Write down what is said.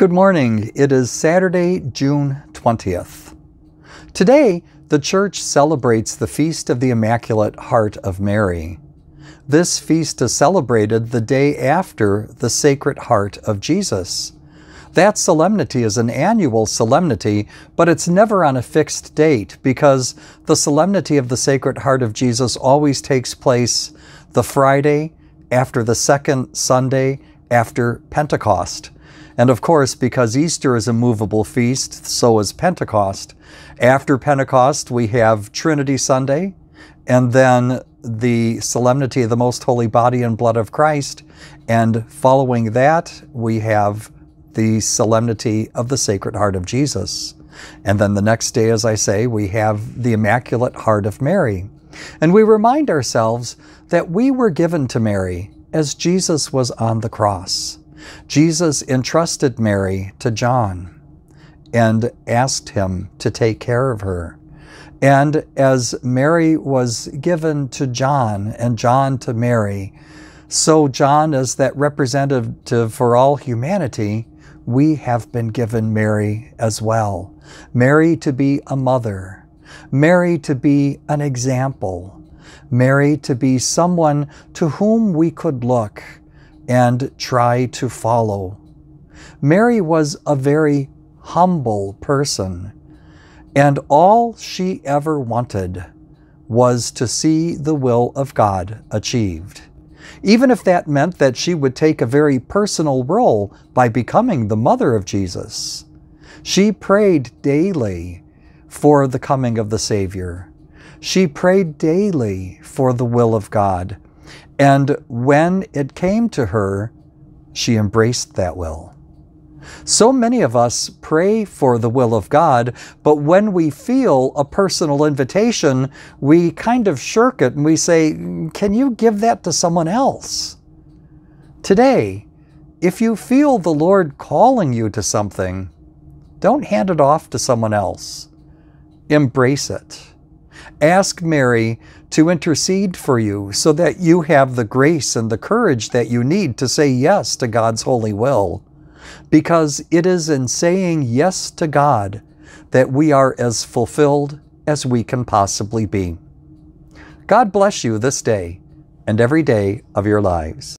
Good morning. It is Saturday, June 20th. Today, the Church celebrates the Feast of the Immaculate Heart of Mary. This feast is celebrated the day after the Sacred Heart of Jesus. That solemnity is an annual solemnity, but it's never on a fixed date because the solemnity of the Sacred Heart of Jesus always takes place the Friday after the second Sunday after Pentecost. And of course, because Easter is a movable feast, so is Pentecost. After Pentecost, we have Trinity Sunday, and then the Solemnity of the Most Holy Body and Blood of Christ. And following that, we have the Solemnity of the Sacred Heart of Jesus. And then the next day, as I say, we have the Immaculate Heart of Mary. And we remind ourselves that we were given to Mary as Jesus was on the cross. Jesus entrusted Mary to John and asked him to take care of her. And as Mary was given to John and John to Mary, so John, as that representative for all humanity, we have been given Mary as well. Mary to be a mother, Mary to be an example, Mary to be someone to whom we could look and try to follow. Mary was a very humble person, and all she ever wanted was to see the will of God achieved. Even if that meant that she would take a very personal role by becoming the mother of Jesus, she prayed daily for the coming of the Savior. She prayed daily for the will of God and when it came to her, she embraced that will. So many of us pray for the will of God, but when we feel a personal invitation, we kind of shirk it and we say, Can you give that to someone else? Today, if you feel the Lord calling you to something, don't hand it off to someone else. Embrace it ask Mary to intercede for you so that you have the grace and the courage that you need to say yes to God's holy will. Because it is in saying yes to God that we are as fulfilled as we can possibly be. God bless you this day and every day of your lives.